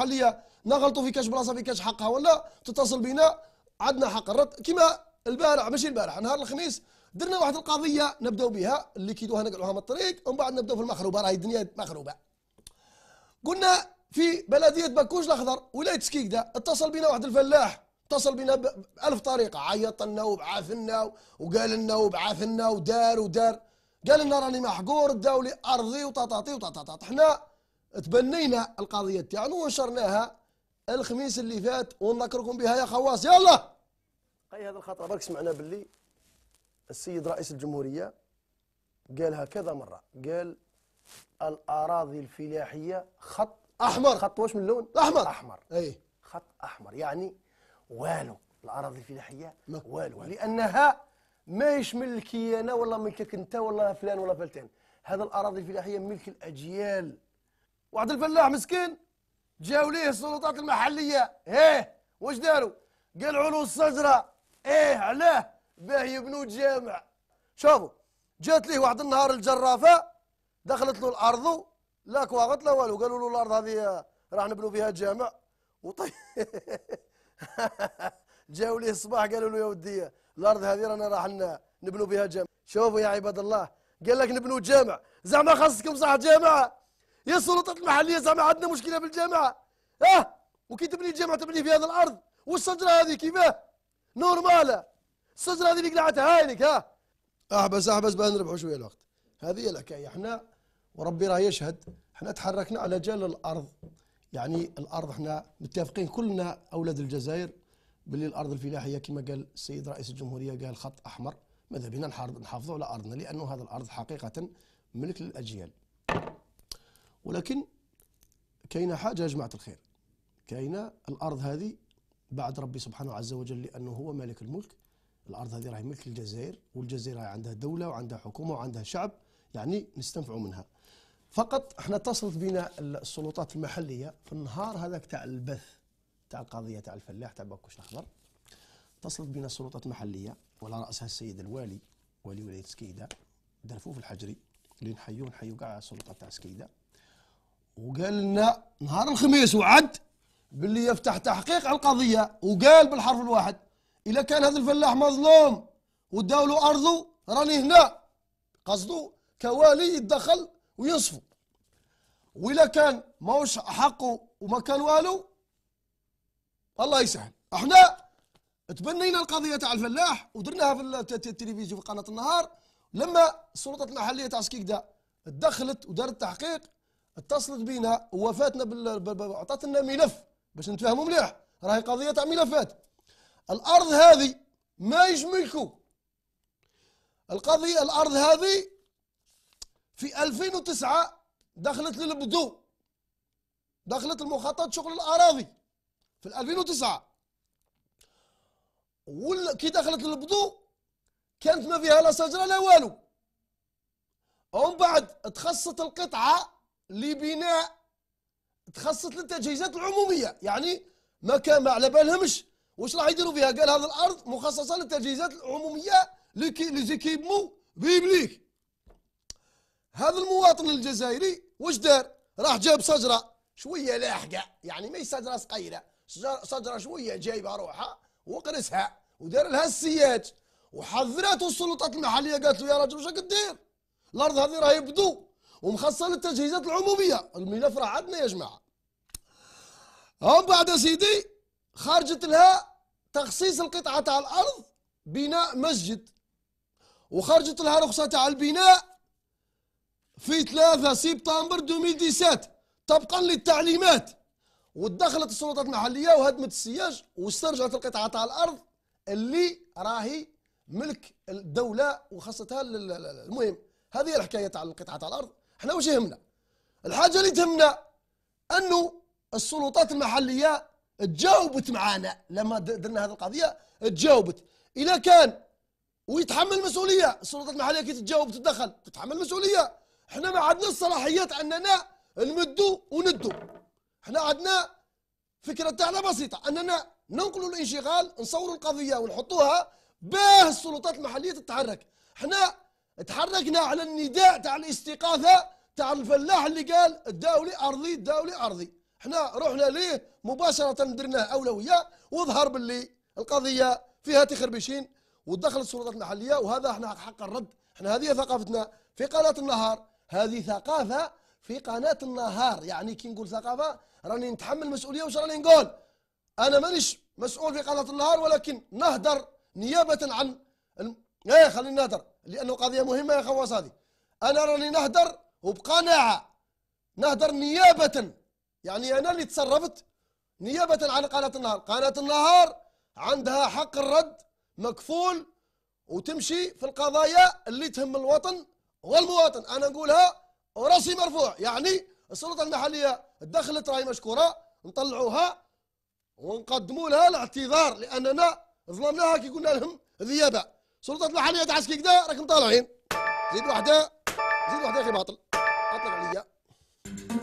عليا نغلطوا في كاش بلاصه في كاش حقها ولا تتصل بنا عندنا حق الرد كما البارح ماشي البارح نهار الخميس درنا واحد القضيه نبداو بها اللي كيدوها نقلعوها من الطريق ومن بعد نبداو في المخروبه راهي الدنيا مخروبه قلنا في بلديه بكوج الاخضر ولايه سكيكدا اتصل بنا واحد الفلاح اتصل بنا بألف طريقه عيط لنا وبعث لنا وقال لنا وبعث لنا ودار ودار قال لنا راني محقور داولي ارضي وطاطاطي وطاطاطا حنا تبنينا القضية تاعنا يعني ونشرناها الخميس اللي فات ونذكركم بها يا خواص يلا هاي هذا الخطأ برك سمعنا باللي السيد رئيس الجمهورية قالها كذا مرة قال الأراضي الفلاحية خط أحمر خط واش من لون؟ أحمر أحمر أي خط أحمر يعني والو الأراضي الفلاحية والو لأنها ماهيش ملكي أنا ولا ملكك أنت ولا فلان ولا فلتان هذا الأراضي الفلاحية ملك الأجيال واحد الفلاح مسكين جاو ليه السلطات المحليه ايه واش داروا قلعوا له الشجره ايه علاه باه يبنوا جامع شوفوا جات ليه واحد النهار الجرافه دخلت له الارض لا كواغط لا والو قالوا له الارض هذه راح نبنوا فيها جامع وطي جاو ليه الصباح قالوا له يا ودي الارض هذه رانا راح نبنوا بها جامع شوفوا يا عباد الله قال لك نبنوا جامع زعما خاصكم صح جامع يا السلطات المحليه زعما عندنا مشكله في الجامعه اه وكي تبني الجامعه تبني في هذا الارض والشجره هذه كيفاه نورماله الشجره هذه اللي قلعتها هايلك ها احبس احبس باه نربحوا شويه الوقت هذه هي الحكايه احنا وربي راه يشهد احنا تحركنا على جال الارض يعني الارض احنا متفقين كلنا اولاد الجزائر باللي الارض الفلاحيه كما قال السيد رئيس الجمهوريه قال خط احمر ماذا بنا نحافظوا على ارضنا لانه هذا الارض حقيقه ملك للاجيال ولكن كاينه حاجه يا جماعه الخير كاينه الارض هذه بعد ربي سبحانه عز وجل لانه هو مالك الملك الارض هذه راهي ملك الجزائر والجزائر راهي عندها دوله وعندها حكومه وعندها شعب يعني نستنفعوا منها فقط احنا اتصلت بنا السلطات المحليه في النهار هذاك تاع البث تاع القضيه تاع الفلاح تاع باكوش الاخضر اتصلت بنا السلطات المحليه وعلى راسها السيد الوالي ولي ولايه سكيده درفوف الحجري اللي نحيوه نحيو كاع السلطات تاع سكيده وقال لنا نهار الخميس وعد باللي يفتح تحقيق على القضية وقال بالحرف الواحد إذا كان هذا الفلاح مظلوم وداو له أرضه راني هنا قصده كوالي يدخل وينصفه وإلا كان ماهوش حقه وما كان والو الله يسهل احنا تبنينا القضية تاع الفلاح ودرناها في التلفزيون في قناة النهار لما السلطات المحلية تاع سكيكدا تدخلت ودارت تحقيق اتصلت بينا وفاتنا بال اعطتنا ملف باش نتفاهموا مليح راهي قضيه تاع ملفات الارض هذه ماهيش ملكه القضيه الارض هذه في 2009 دخلت للبدو دخلت المخطط شغل الاراضي في 2009 كي دخلت للبدو كانت ما فيها لا شجره لا والو ومن بعد تخصت القطعه لبناء تخصص للتجهيزات العموميه يعني ما كان ما على بالهمش واش راح يديروا فيها قال هذه الارض مخصصه للتجهيزات العموميه ليزيكيبمون بيبليك هذا المواطن الجزائري واش دار راح جاب شجره شويه لاحقه يعني ماهي شجره صغيره شجره شويه جايبه روحها وقرسها ودار لها السياج وحذرته السلطات المحليه قالت له يا رجل واش راك دير الارض هذه راهي بدو ومخصصه للتجهيزات العموميه الملف راه عندنا يا جماعه هم بعد سيدي خرجت لها تخصيص القطعه تاع الارض بناء مسجد وخرجت لها رخصه تاع البناء في 3 سبتمبر 2017 طبقا للتعليمات ودخلت السلطات المحليه وهدمت السياج واسترجعت القطعه تاع الارض اللي راهي ملك الدوله وخاصتها المهم هذه الحكايه تاع القطعه تاع الارض احنا وش يهمنا الحاجه اللي تهمنا انه السلطات المحليه تجاوبت معانا لما درنا هذه القضيه تجاوبت اذا كان ويتحمل المسؤوليه السلطات المحليه كي تتجاوب تتدخل تتحمل المسؤوليه احنا ما عندناش الصلاحيات اننا نمدوا وندوا احنا عندنا فكره تاعنا بسيطه اننا ننقلوا الانشغال نصوروا القضيه ونحطوها باه السلطات المحليه تتحرك احنا تحركنا على النداء تاع الاستغاثه تاع الفلاح اللي قال الدولي ارضي الدولي ارضي احنا رحنا ليه مباشره درناه اولويه وظهر باللي القضيه فيها تخربشين ودخلت السلطات المحليه وهذا احنا حق الرد احنا هذه ثقافتنا في قناه النهار هذه ثقافه في قناه النهار يعني كي نقول ثقافه راني نتحمل مسؤوليه واش راني نقول انا مانيش مسؤول في قناه النهار ولكن نهدر نيابه عن ايه خلينا نهدر لانه قضيه مهمه يا خواص هذه انا راني نهدر وبقناعه نهدر نيابه يعني انا اللي تصرفت نيابه عن قناه النهار قناه النهار عندها حق الرد مكفول وتمشي في القضايا اللي تهم الوطن والمواطن انا نقولها وراسي مرفوع يعني السلطه المحليه دخلت راهي مشكوره نطلعوها ونقدموا لها الاعتذار لاننا ظلمناها كي قلنا لهم ذيابه سلطة المحليه تعسكي كيك راكم طالعين زيد واحدة زيد يا اخي باطل